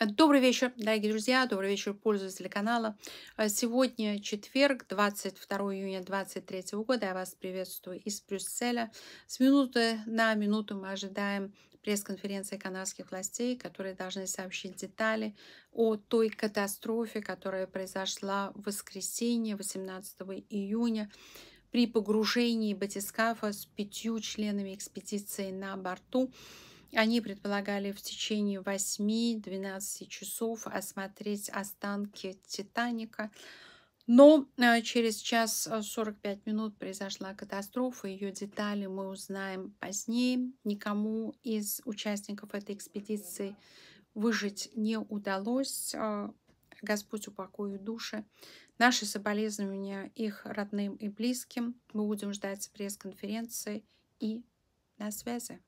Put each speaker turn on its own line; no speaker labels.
Добрый вечер, дорогие друзья, добрый вечер, пользователи канала. Э, сегодня четверг, 22 июня 2023 года. Я вас приветствую из Брюсселя. С минуты на минуту мы ожидаем пресс-конференции канадских властей, которые должны сообщить детали о той катастрофе, которая произошла в воскресенье, 18 июня при погружении батискафа с пятью членами экспедиции на борту они предполагали в течение 8-12 часов осмотреть останки Титаника, но э, через час 45 э, минут произошла катастрофа. Ее детали мы узнаем позднее. Никому из участников этой экспедиции выжить не удалось. Э, Господь упокоит души. Наши соболезнования их родным и близким. Мы будем ждать пресс-конференции и на связи.